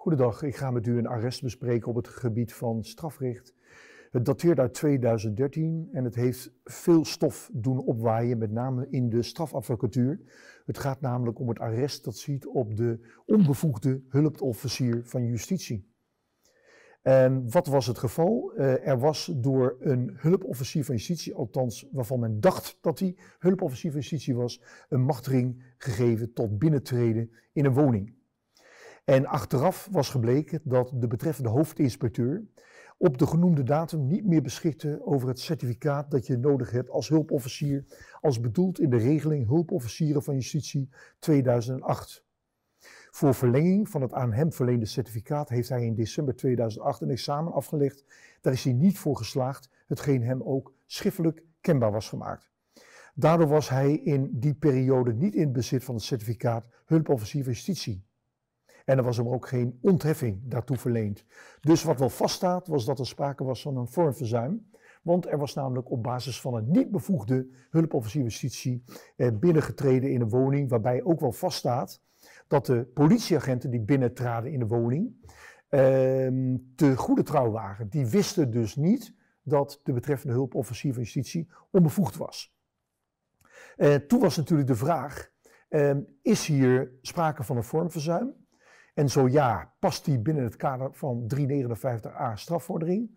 Goedendag, ik ga met u een arrest bespreken op het gebied van strafrecht. Het dateert uit 2013 en het heeft veel stof doen opwaaien, met name in de strafadvocatuur. Het gaat namelijk om het arrest dat ziet op de onbevoegde hulpofficier van justitie. En wat was het geval? Eh, er was door een hulpofficier van justitie, althans waarvan men dacht dat hij hulpofficier van justitie was, een machtiging gegeven tot binnentreden in een woning. En achteraf was gebleken dat de betreffende hoofdinspecteur op de genoemde datum niet meer beschikte over het certificaat dat je nodig hebt als hulpofficier, als bedoeld in de regeling Hulpofficieren van Justitie 2008. Voor verlenging van het aan hem verleende certificaat heeft hij in december 2008 een examen afgelegd. Daar is hij niet voor geslaagd, hetgeen hem ook schriftelijk kenbaar was gemaakt. Daardoor was hij in die periode niet in bezit van het certificaat hulpofficier van justitie. En er was hem ook geen ontheffing daartoe verleend. Dus wat wel vaststaat was dat er sprake was van een vormverzuim. Want er was namelijk op basis van een niet bevoegde hulpofficier justitie eh, binnengetreden in een woning. Waarbij ook wel vaststaat dat de politieagenten die binnentraden in de woning ehm, te goede trouw waren. Die wisten dus niet dat de betreffende hulpofficier van justitie onbevoegd was. Eh, toen was natuurlijk de vraag, ehm, is hier sprake van een vormverzuim? En zo ja, past die binnen het kader van 359a strafvordering?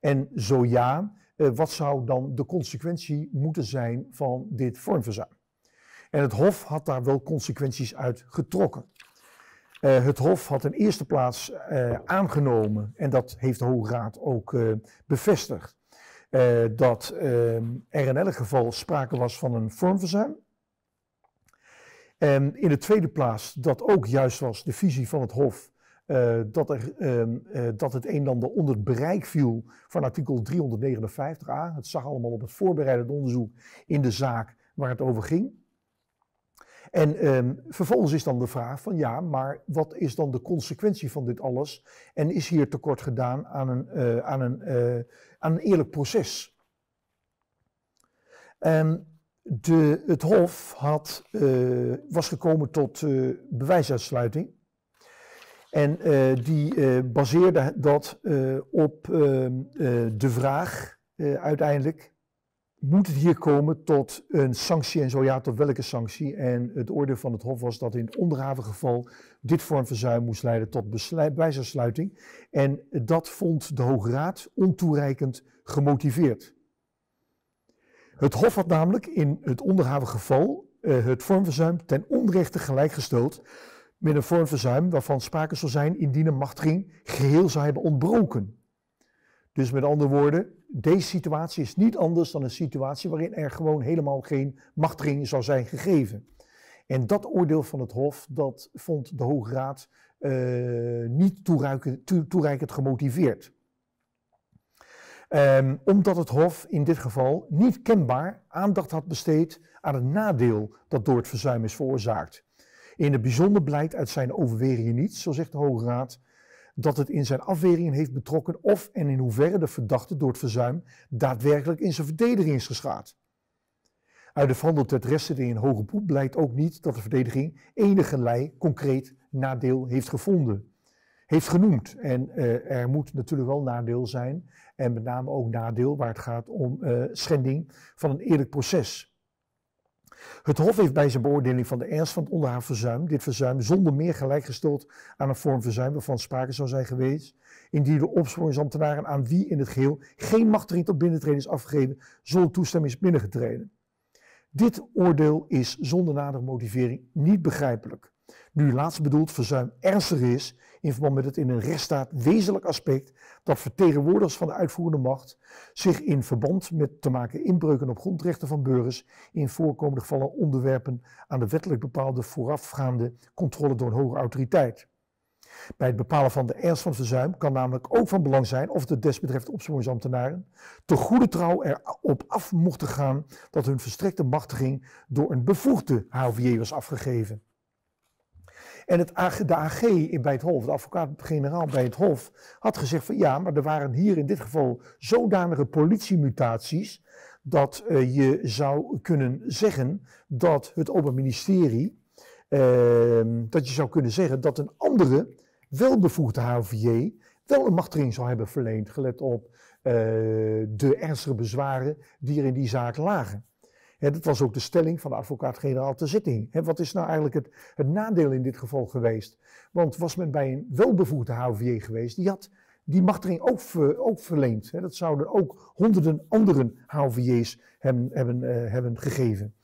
En zo ja, eh, wat zou dan de consequentie moeten zijn van dit vormverzuim? En het Hof had daar wel consequenties uit getrokken. Eh, het Hof had in eerste plaats eh, aangenomen, en dat heeft de Hoge Raad ook bevestigd, dat ehm, er in elk geval sprake was van een vormverzuim. Ehm, in de tweede plaats dat ook juist was de visie van het Hof. Eh, dat, er, ehm, eh, dat het een en ander onder het bereik viel van artikel 359a. Het zag allemaal op het voorbereidend onderzoek in de zaak waar het over ging. En ehm, vervolgens is dan de vraag van ja, maar wat is dan de consequentie van dit alles? En is hier tekort gedaan aan een, eh, aan een, aan een eerlijk proces? Um, de, het Hof had, eh, was gekomen tot eh, bewijsuitsluiting. En eh, die baseerde dat op ehm, de vraag uiteindelijk: moet het hier komen tot een sanctie en zo ja, tot welke sanctie? En het oordeel van het Hof was dat in het geval dit vorm verzuim moest leiden tot bewijsuitsluiting. En dat vond de Hoge Raad ontoereikend gemotiveerd. Het Hof had namelijk in het onderhavige geval uh, eh, het vormverzuim ten onrechte gelijkgesteld met een vormverzuim waarvan sprake zou zijn indien een machtiging geheel zou hebben ontbroken. Dus met andere woorden, deze situatie is niet anders dan een situatie waarin er gewoon helemaal geen machtiging zou zijn gegeven. En dat oordeel van het Hof, dat vond de Hoge Raad uh, niet toereikend gemotiveerd. Ehm, omdat het Hof in dit geval niet kenbaar aandacht had besteed aan het nadeel dat door het verzuim is veroorzaakt. In het bijzonder blijkt uit zijn overwegingen niet, zo zegt de Hoge Raad, dat het in zijn afweringen heeft betrokken of en in hoeverre de verdachte door het verzuim daadwerkelijk in zijn verdediging is geschaad. Uit de verhandel ter reste in hoge boek blijkt ook niet dat de verdediging enige lei concreet nadeel heeft gevonden heeft genoemd. En eh, er moet natuurlijk wel nadeel zijn. En met name ook nadeel waar het gaat om eh, schending van een eerlijk proces. Het Hof heeft bij zijn beoordeling van de ernst van het verzuim. dit verzuim zonder meer gelijkgesteld aan een vorm verzuim waarvan sprake zou zijn geweest, indien de opsporingsambtenaren aan wie in het geheel geen machtrecht op binnentreden is afgegeven, zonder toestemming is binnengetreden. Dit oordeel is zonder nadere motivering niet begrijpelijk nu laatst bedoeld verzuim ernstiger is in verband met het in een rechtsstaat wezenlijk aspect dat vertegenwoordigers van de uitvoerende macht zich in verband met te maken inbreuken op grondrechten van burgers in voorkomende gevallen onderwerpen aan de wettelijk bepaalde voorafgaande controle door een hogere autoriteit. Bij het bepalen van de ernst van verzuim kan namelijk ook van belang zijn of de desbetreffende opsporingsambtenaren te goede trouw erop af mochten gaan dat hun verstrekte machtiging door een bevoegde HVJ e was afgegeven. En het AG, de AG bij het Hof, de advocaat-generaal bij het Hof, had gezegd van ja, maar er waren hier in dit geval zodanige politiemutaties dat eh, je zou kunnen zeggen dat het Open Ministerie, ehm, dat je zou kunnen zeggen dat een andere welbevoegde HVJ wel een machtering zou hebben verleend, gelet op eh, de ernstige bezwaren die er in die zaak lagen dat was ook de stelling van de advocaat-generaal te zitting. wat is nou eigenlijk het, het, nadeel in dit geval geweest? Want was men bij een welbevoegde HVJ e geweest, die had die machtiging ook, ook verleend. dat zouden ook honderden andere HVJ's hem hebben, eh, hebben gegeven.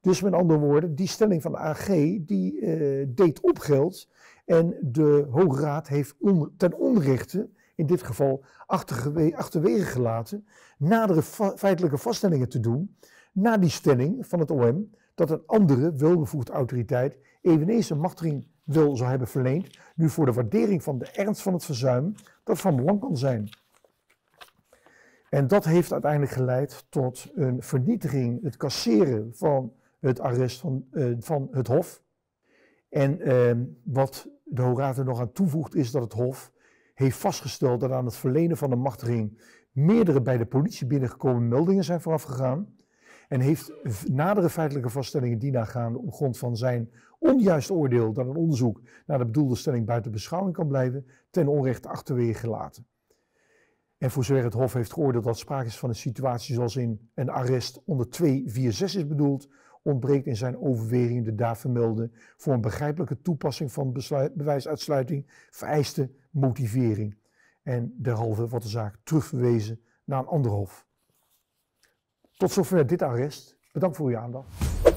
Dus met andere woorden, die stelling van de AG die eh, deed op geld. En de Hoge Raad heeft ten onrechte, in dit geval achterwege gelaten, nadere feitelijke vaststellingen te doen na die stelling van het OM dat een andere welbevoegde autoriteit eveneens een machtiging wil zou hebben verleend, nu voor de waardering van de ernst van het verzuim dat van belang kan zijn. En dat heeft uiteindelijk geleid tot een vernietiging, het casseren van het arrest van, eh, van het Hof. En ehm, wat de Hoograad er nog aan toevoegt is dat het Hof heeft vastgesteld dat aan het verlenen van de machtiging meerdere bij de politie binnengekomen meldingen zijn vooraf gegaan. En heeft nadere feitelijke vaststellingen die op grond van zijn onjuist oordeel dat een onderzoek naar de bedoelde stelling buiten beschouwing kan blijven, ten onrechte achterwege gelaten. En voor zover het Hof heeft geoordeeld dat sprake is van een situatie zoals in een arrest onder 246 is bedoeld, ontbreekt in zijn overweging de daar vermelde voor een begrijpelijke toepassing van bewijsuitsluiting vereiste motivering. En derhalve wordt de zaak terugverwezen naar een ander hof. Tot zover dit arrest. Bedankt voor uw aandacht.